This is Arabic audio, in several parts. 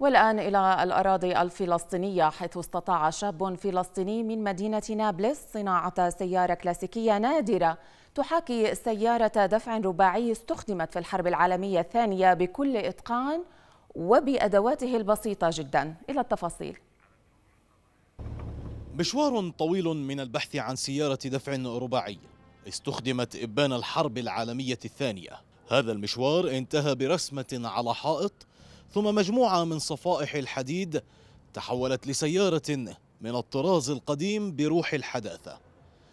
والآن إلى الأراضي الفلسطينية حيث استطاع شاب فلسطيني من مدينة نابلس صناعة سيارة كلاسيكية نادرة تحاكي سيارة دفع رباعي استخدمت في الحرب العالمية الثانية بكل إتقان وبأدواته البسيطة جدا إلى التفاصيل مشوار طويل من البحث عن سيارة دفع رباعي استخدمت إبان الحرب العالمية الثانية هذا المشوار انتهى برسمة على حائط ثم مجموعة من صفائح الحديد تحولت لسيارة من الطراز القديم بروح الحداثة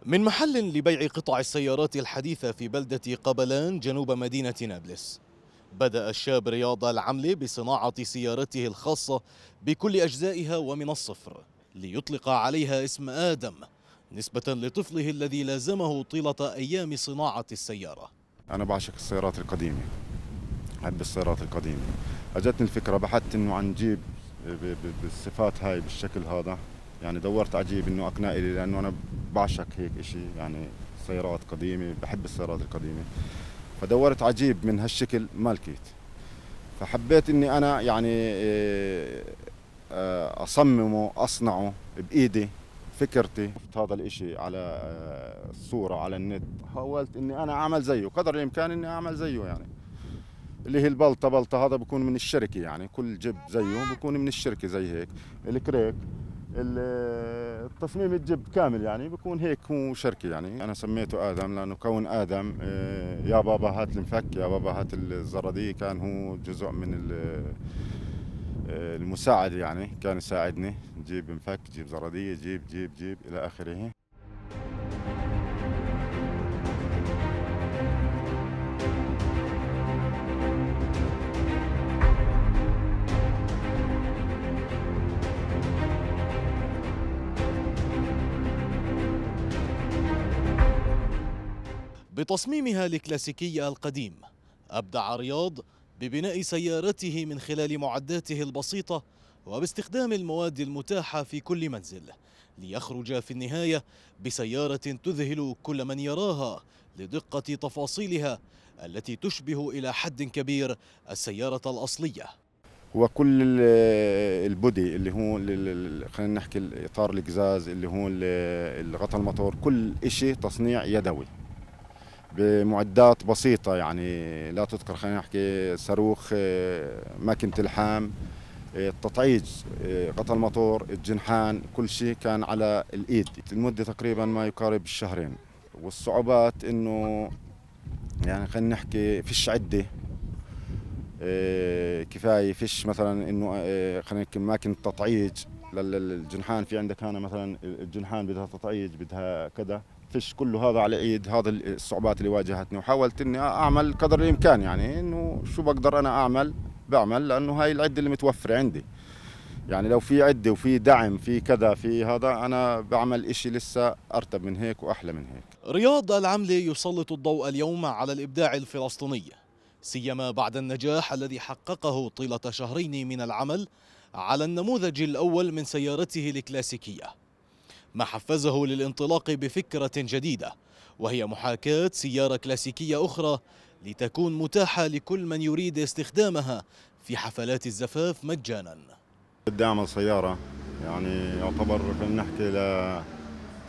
من محل لبيع قطع السيارات الحديثة في بلدة قبلان جنوب مدينة نابلس بدأ الشاب رياض العملي بصناعة سيارته الخاصة بكل أجزائها ومن الصفر ليطلق عليها اسم آدم نسبة لطفله الذي لازمه طيلة أيام صناعة السيارة أنا بعشق السيارات القديمة بحب السيارات القديمة اجتني الفكرة بحثت انه عن جيب بالصفات هاي بالشكل هذا يعني دورت عجيب انه اقنع لي لانه انا بعشق هيك اشي يعني سيارات قديمة بحب السيارات القديمة فدورت عجيب من هالشكل ما لقيت فحبيت اني انا يعني آه، آه، اصممه اصنعه بايدي فكرتي شفت هذا الاشي على الصورة آه، على النت حاولت اني انا اعمل زيه قدر الامكان اني اعمل زيه يعني اللي هي البلطه بلطه هذا بيكون من الشركه يعني كل جب زيه بيكون من الشركه زي هيك الكريك التصميم الجب كامل يعني بيكون هيك هو شركه يعني انا سميته ادم لانه كون ادم آه، يا بابا هات المفك يا بابا هات الزراديه كان هو جزء من آه، المساعد يعني كان يساعدني جيب مفك جيب زراديه جيب جيب جيب الى اخره بتصميمها الكلاسيكي القديم أبدع رياض ببناء سيارته من خلال معداته البسيطة وباستخدام المواد المتاحة في كل منزل ليخرج في النهاية بسيارة تذهل كل من يراها لدقة تفاصيلها التي تشبه إلى حد كبير السيارة الأصلية هو كل البودي اللي هو خلينا نحكي الاطار القزاز اللي هو الغطاء الموتور كل شيء تصنيع يدوي بمعدات بسيطة يعني لا تذكر خلينا نحكي صاروخ آه، ماكينة الحام آه، التطعيج آه، قطع المطور الجنحان كل شيء كان على الايد المدة تقريبا ما يقارب الشهرين والصعوبات انه يعني خلينا نحكي فيش عدة كفاية فيش مثلا انه خلينا نحكي ماكينة تطعيج للجنحان في عندك هنا مثلا الجنحان بدها تطعيج بدها كذا فيش كل هذا على ايد هذا الصعوبات اللي واجهتني وحاولت اني اعمل قدر الامكان يعني انه شو بقدر انا اعمل بعمل لانه هاي العده اللي متوفره عندي يعني لو في عده وفي دعم في كذا في هذا انا بعمل إشي لسه ارتب من هيك واحلى من هيك رياض العملي يسلط الضوء اليوم على الابداع الفلسطيني سيما بعد النجاح الذي حققه طيله شهرين من العمل على النموذج الاول من سيارته الكلاسيكيه ما حفزه للانطلاق بفكرة جديدة وهي محاكاة سيارة كلاسيكية أخرى لتكون متاحة لكل من يريد استخدامها في حفلات الزفاف مجانا قدام السيارة يعني يعتبر بنحكي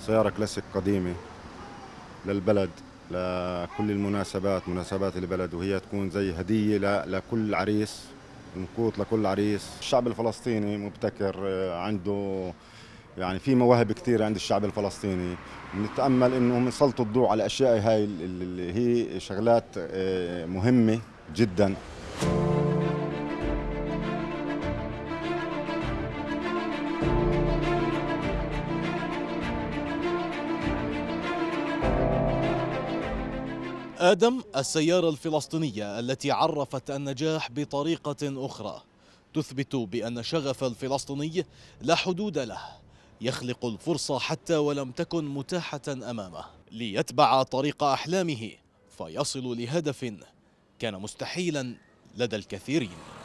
لسيارة كلاسيك قديمة للبلد لكل المناسبات مناسبات البلد وهي تكون زي هدية لكل عريس نقوط لكل عريس الشعب الفلسطيني مبتكر آه، عنده يعني في مواهب كثيرة عند الشعب الفلسطيني نتأمل أنهم يسلطوا الضوء على الأشياء هاي اللي هي شغلات آه، مهمة جداً آدم السيارة الفلسطينية التي عرفت النجاح بطريقة أخرى تثبت بأن شغف الفلسطيني لا حدود له يخلق الفرصة حتى ولم تكن متاحة أمامه ليتبع طريق أحلامه فيصل لهدف كان مستحيلا لدى الكثيرين